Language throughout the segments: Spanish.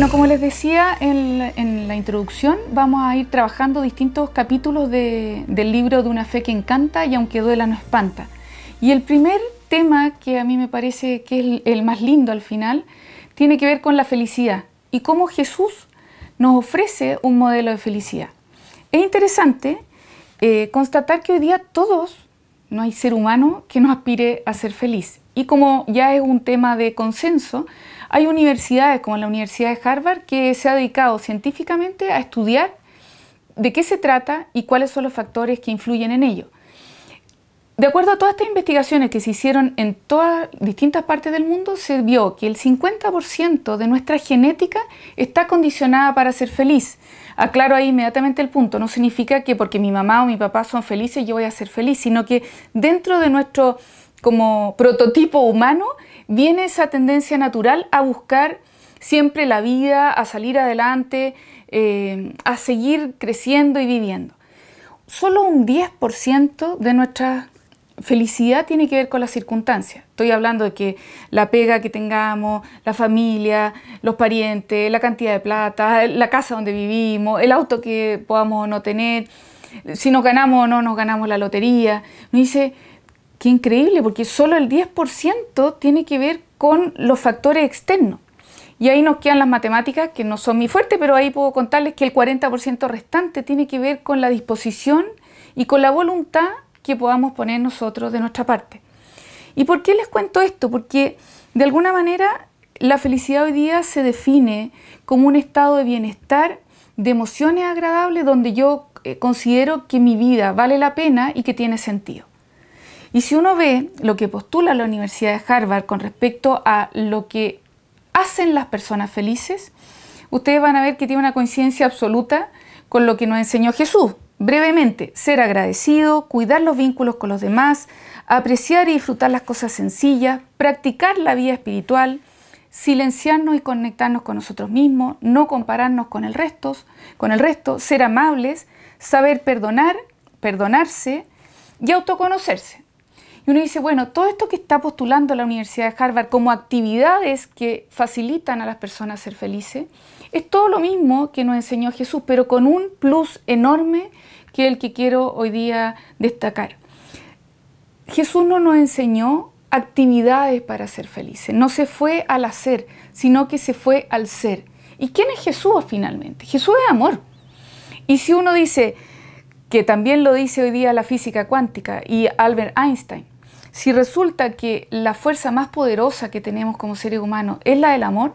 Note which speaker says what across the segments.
Speaker 1: Bueno, como les decía en, la introducción, vamos a ir trabajando distintos capítulos del libro de una fe que encanta y aunque duela no espanta. Y el primer tema que a mí me parece que es el más lindo al final, tiene que ver con la felicidad y cómo Jesús nos ofrece un modelo de felicidad. Es interesante eh, constatar que hoy día todos no hay ser humano que no aspire a ser feliz. Y como ya es un tema de consenso, hay universidades como la Universidad de Harvard que se ha dedicado científicamente a estudiar de qué se trata y cuáles son los factores que influyen en ello. De acuerdo a todas estas investigaciones que se hicieron en todas distintas partes del mundo, se vio que el 50% de nuestra genética está condicionada para ser feliz. Aclaro ahí inmediatamente el punto, no significa que porque mi mamá o mi papá son felices yo voy a ser feliz, sino que dentro de nuestro como prototipo humano viene esa tendencia natural a buscar siempre la vida, a salir adelante, eh, a seguir creciendo y viviendo solo un 10% de nuestras felicidad tiene que ver con las circunstancias. Estoy hablando de que la pega que tengamos, la familia, los parientes, la cantidad de plata, la casa donde vivimos, el auto que podamos o no tener, si nos ganamos o no nos ganamos la lotería. Me dice, qué increíble, porque solo el 10% tiene que ver con los factores externos. Y ahí nos quedan las matemáticas, que no son mi fuerte, pero ahí puedo contarles que el 40% restante tiene que ver con la disposición y con la voluntad que podamos poner nosotros de nuestra parte. ¿Y por qué les cuento esto? Porque de alguna manera la felicidad hoy día se define como un estado de bienestar, de emociones agradables, donde yo eh, considero que mi vida vale la pena y que tiene sentido. Y si uno ve lo que postula la Universidad de Harvard con respecto a lo que hacen las personas felices, ustedes van a ver que tiene una coincidencia absoluta con lo que nos enseñó Jesús. Brevemente, ser agradecido, cuidar los vínculos con los demás, apreciar y disfrutar las cosas sencillas, practicar la vida espiritual, silenciarnos y conectarnos con nosotros mismos, no compararnos con el, resto, con el resto, ser amables, saber perdonar, perdonarse y autoconocerse. Y uno dice, bueno, todo esto que está postulando la Universidad de Harvard como actividades que facilitan a las personas ser felices, es todo lo mismo que nos enseñó Jesús, pero con un plus enorme que el que quiero hoy día destacar. Jesús no nos enseñó actividades para ser felices, no se fue al hacer, sino que se fue al ser. ¿Y quién es Jesús finalmente? Jesús es amor. Y si uno dice, que también lo dice hoy día la física cuántica y Albert Einstein. Si resulta que la fuerza más poderosa que tenemos como seres humanos es la del amor,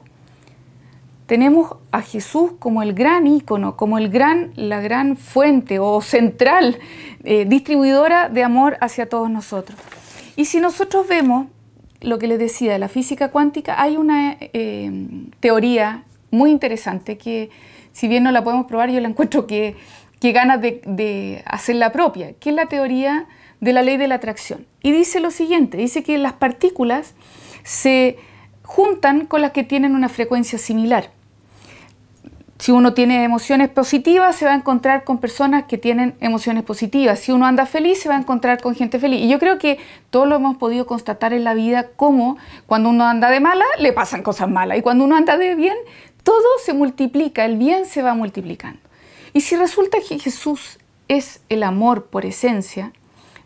Speaker 1: tenemos a Jesús como el gran ícono, como el gran, la gran fuente o central eh, distribuidora de amor hacia todos nosotros. Y si nosotros vemos lo que les decía de la física cuántica, hay una eh, teoría muy interesante que, si bien no la podemos probar, yo la encuentro que que ganas de, de hacer la propia, que es la teoría de la ley de la atracción. Y dice lo siguiente, dice que las partículas se juntan con las que tienen una frecuencia similar. Si uno tiene emociones positivas, se va a encontrar con personas que tienen emociones positivas. Si uno anda feliz, se va a encontrar con gente feliz. Y yo creo que todos lo hemos podido constatar en la vida, como cuando uno anda de mala, le pasan cosas malas. Y cuando uno anda de bien, todo se multiplica, el bien se va multiplicando. Y si resulta que Jesús es el amor por esencia,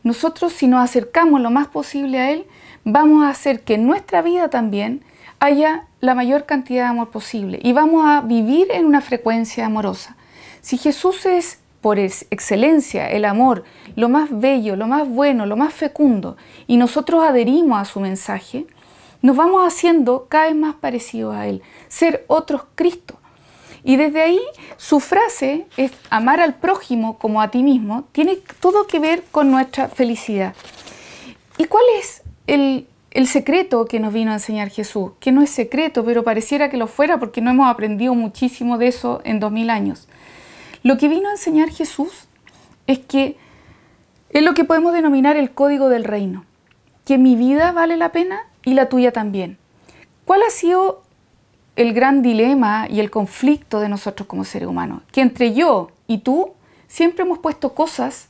Speaker 1: nosotros si nos acercamos lo más posible a Él, vamos a hacer que en nuestra vida también haya la mayor cantidad de amor posible y vamos a vivir en una frecuencia amorosa. Si Jesús es por excelencia el amor, lo más bello, lo más bueno, lo más fecundo, y nosotros adherimos a su mensaje, nos vamos haciendo cada vez más parecidos a Él, ser otros Cristos y desde ahí su frase es amar al prójimo como a ti mismo, tiene todo que ver con nuestra felicidad. ¿Y cuál es el, secreto que nos vino a enseñar Jesús? Que no es secreto, pero pareciera que lo fuera porque no hemos aprendido muchísimo de eso en 2000 años. Lo que vino a enseñar Jesús es que es lo que podemos denominar el código del reino, que mi vida vale la pena y la tuya también. ¿Cuál ha sido el gran dilema y el conflicto de nosotros como seres humanos, que entre yo y tú siempre hemos puesto cosas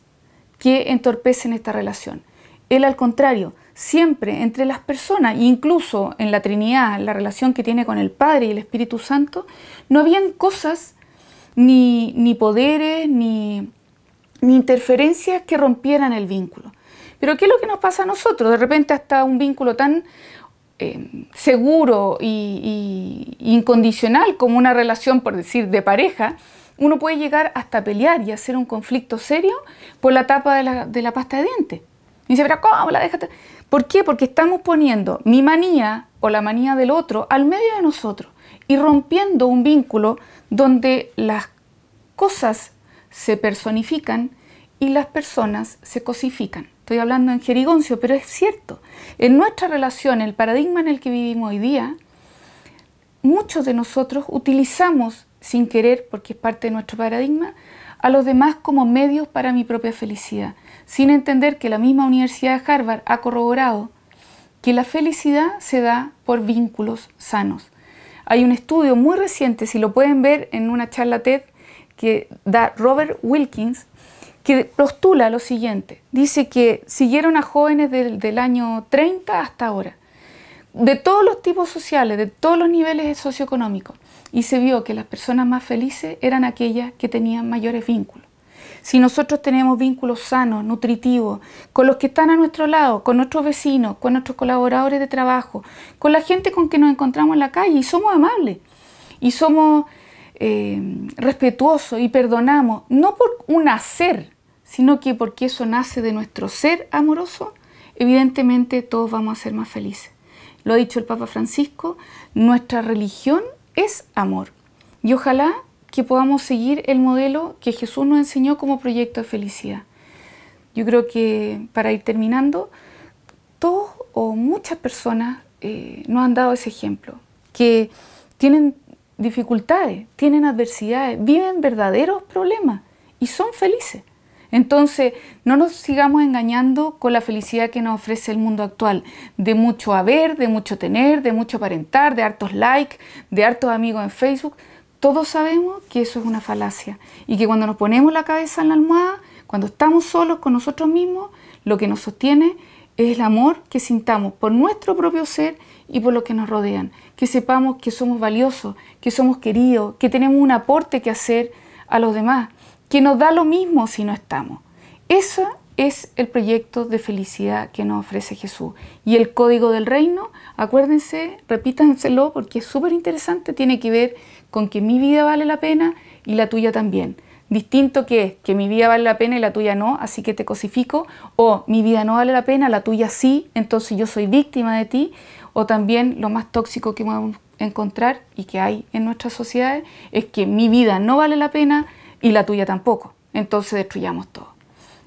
Speaker 1: que entorpecen esta relación. Él al contrario, siempre entre las personas, e incluso en la Trinidad, la relación que tiene con el Padre y el Espíritu Santo, no habían cosas, ni, ni poderes, ni, ni interferencias que rompieran el vínculo. Pero ¿qué es lo que nos pasa a nosotros? De repente hasta un vínculo tan Em, seguro y, incondicional como una relación, por decir, de pareja, uno puede llegar hasta pelear y hacer un conflicto serio por la tapa de la, pasta de dientes. Y dice, pero ¿cómo la dejaste? ¿Por qué? Porque estamos poniendo mi manía o la manía del otro al medio de nosotros y rompiendo un vínculo donde las cosas se personifican y las personas se cosifican estoy hablando en jerigoncio, pero es cierto. En nuestra relación, el paradigma en el que vivimos hoy día, muchos de nosotros utilizamos sin querer, porque es parte de nuestro paradigma, a los demás como medios para mi propia felicidad, sin entender que la misma Universidad de Harvard ha corroborado que la felicidad se da por vínculos sanos. Hay un estudio muy reciente, si lo pueden ver en una charla TED, que da Robert Wilkins, que postula lo siguiente. Dice que siguieron a jóvenes del, año 30 hasta ahora, de todos los tipos sociales, de todos los niveles socioeconómicos, y se vio que las personas más felices eran aquellas que tenían mayores vínculos. Si nosotros tenemos vínculos sanos, nutritivos, con los que están a nuestro lado, con nuestros vecinos, con nuestros colaboradores de trabajo, con la gente con que nos encontramos en la calle y somos amables y somos eh, respetuosos y perdonamos, no por un hacer, sino que porque eso nace de nuestro ser amoroso, evidentemente todos vamos a ser más felices. Lo ha dicho el Papa Francisco, nuestra religión es amor. Y ojalá que podamos seguir el modelo que Jesús nos enseñó como proyecto de felicidad. Yo creo que para ir terminando, todos o muchas personas eh, nos han dado ese ejemplo, que tienen dificultades, tienen adversidades, viven verdaderos problemas y son felices. Entonces, no nos sigamos engañando con la felicidad que nos ofrece el mundo actual, de mucho haber, de mucho tener, de mucho aparentar, de hartos likes, de hartos amigos en Facebook. Todos sabemos que eso es una falacia y que cuando nos ponemos la cabeza en la almohada, cuando estamos solos con nosotros mismos, lo que nos sostiene es el amor que sintamos por nuestro propio ser y por los que nos rodean. Que sepamos que somos valiosos, que somos queridos, que tenemos un aporte que hacer a los demás, que nos da lo mismo si no estamos. Eso es el proyecto de felicidad que nos ofrece Jesús. Y el código del reino, acuérdense, repítanselo porque es súper interesante, tiene que ver con que mi vida vale la pena y la tuya también. Distinto que es que mi vida vale la pena y la tuya no, así que te cosifico, o mi vida no vale la pena, la tuya sí, entonces yo soy víctima de ti, o también lo más tóxico que podemos encontrar y que hay en nuestras sociedades es que mi vida no vale la pena, y la tuya tampoco. Entonces destruyamos todo.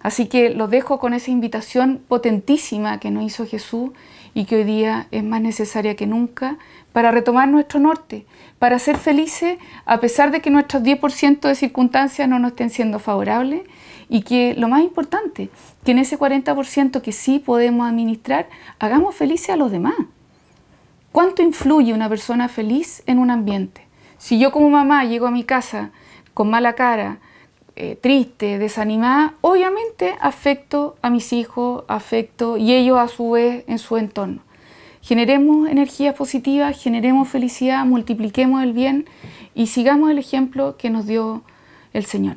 Speaker 1: Así que los dejo con esa invitación potentísima que nos hizo Jesús y que hoy día es más necesaria que nunca para retomar nuestro norte, para ser felices a pesar de que nuestros 10% de circunstancias no nos estén siendo favorables y que lo más importante, que en ese 40% que sí podemos administrar, hagamos felices a los demás. ¿Cuánto influye una persona feliz en un ambiente? Si yo como mamá llego a mi casa con mala cara, eh, triste, desanimada, obviamente afecto a mis hijos, afecto y ellos a su vez en su entorno. Generemos energías positivas, generemos felicidad, multipliquemos el bien y sigamos el ejemplo que nos dio el Señor.